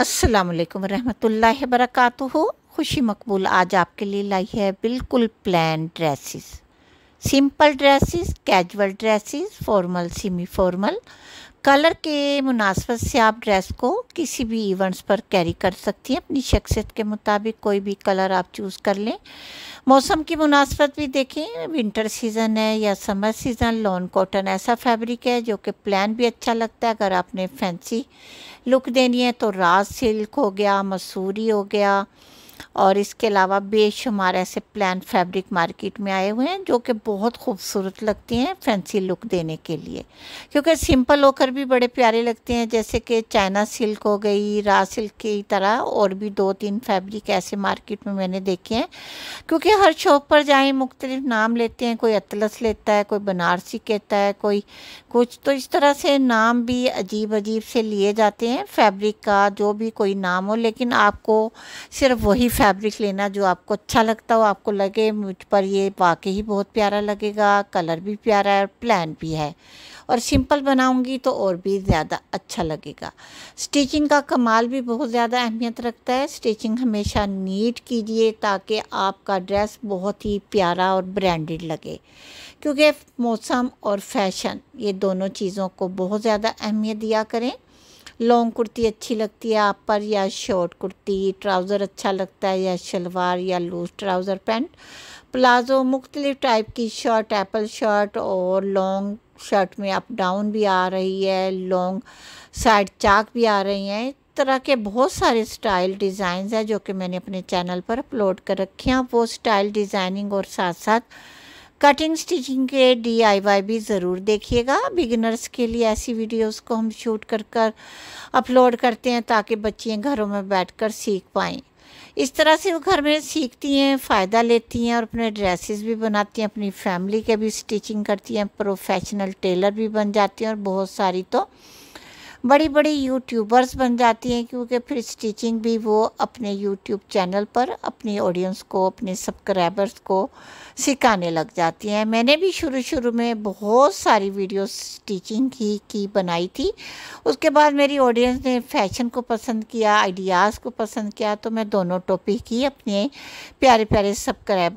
असलकम वरम्ह वरक खुशी मकबूल आज आपके लिए लाई है बिल्कुल plan dresses simple dresses casual dresses formal semi formal colour के मुनासबत से आप ड्रेस को किसी भी इवेंट्स पर कैरी कर सकती हैं अपनी शख्सियत के मुताबिक कोई भी कलर आप चूज़ कर लें मौसम की मुनासबत भी देखें विंटर सीज़न है या समर सीज़न लॉन कॉटन ऐसा फैब्रिक है जो कि प्लान भी अच्छा लगता है अगर आपने फैंसी लुक देनी है तो राज सिल्क हो गया मसूरी हो गया और इसके अलावा बेशुमार ऐसे प्लान फैब्रिक मार्केट में आए हुए हैं जो कि बहुत खूबसूरत लगती हैं फैंसी लुक देने के लिए क्योंकि सिंपल होकर भी बड़े प्यारे लगते हैं जैसे कि चाइना सिल्क हो गई रा सिल्क की तरह और भी दो तीन फैब्रिक ऐसे मार्केट में मैंने देखे हैं क्योंकि हर शॉप पर जाएँ मुख्तलिफ नाम लेते हैं कोई अतलस लेता है कोई बनारसी कहता है कोई कुछ तो इस तरह से नाम भी अजीब अजीब से लिए जाते हैं फैब्रिक का जो भी कोई नाम हो लेकिन आपको सिर्फ वही फैब्रिक लेना जो आपको अच्छा लगता हो आपको लगे मुझ पर ये वाकई ही बहुत प्यारा लगेगा कलर भी प्यारा है और प्लान भी है और सिंपल बनाऊंगी तो और भी ज़्यादा अच्छा लगेगा स्टिचिंग का कमाल भी बहुत ज़्यादा अहमियत रखता है स्टिचिंग हमेशा नीट कीजिए ताकि आपका ड्रेस बहुत ही प्यारा और ब्रांडेड लगे क्योंकि मौसम और फैशन ये दोनों चीज़ों को बहुत ज़्यादा अहमियत दिया करें लॉन्ग कुर्ती अच्छी लगती है आप पर या शॉर्ट कुर्ती ट्राउज़र अच्छा लगता है या शलवार या लूज ट्राउज़र पैंट प्लाज़ो मुख्तलिफ़ टाइप की शर्ट एप्पल शर्ट और लॉन्ग शर्ट में अप डाउन भी आ रही है लॉन्ग साइड चाक भी आ रही हैं तरह के बहुत सारे स्टाइल डिज़ाइन हैं जो कि मैंने अपने चैनल पर अपलोड कर रखे हैं वो स्टाइल डिज़ाइनिंग और साथ साथ कटिंग स्टिचिंग के डीआईवाई भी ज़रूर देखिएगा बिगिनर्स के लिए ऐसी वीडियोस को हम शूट कर कर अपलोड करते हैं ताकि बच्चियाँ घरों में बैठकर सीख पाएँ इस तरह से वो घर में सीखती हैं फ़ायदा लेती हैं और अपने ड्रेसेस भी बनाती हैं अपनी फैमिली के भी स्टिचिंग करती हैं प्रोफेशनल टेलर भी बन जाती हैं और बहुत सारी तो बड़ी बड़ी यूट्यूबर्स बन जाती हैं क्योंकि फिर स्टिचिंग भी वो अपने यूट्यूब चैनल पर अपने ऑडियंस को अपने सब्सक्राइबर्स को सिखाने लग जाती हैं मैंने भी शुरू शुरू में बहुत सारी वीडियो स्टिचिंग की की बनाई थी उसके बाद मेरी ऑडियंस ने फैशन को पसंद किया आइडियाज़ को पसंद किया तो मैं दोनों टॉपिक ही अपने प्यारे प्यारे सब्सक्राइबर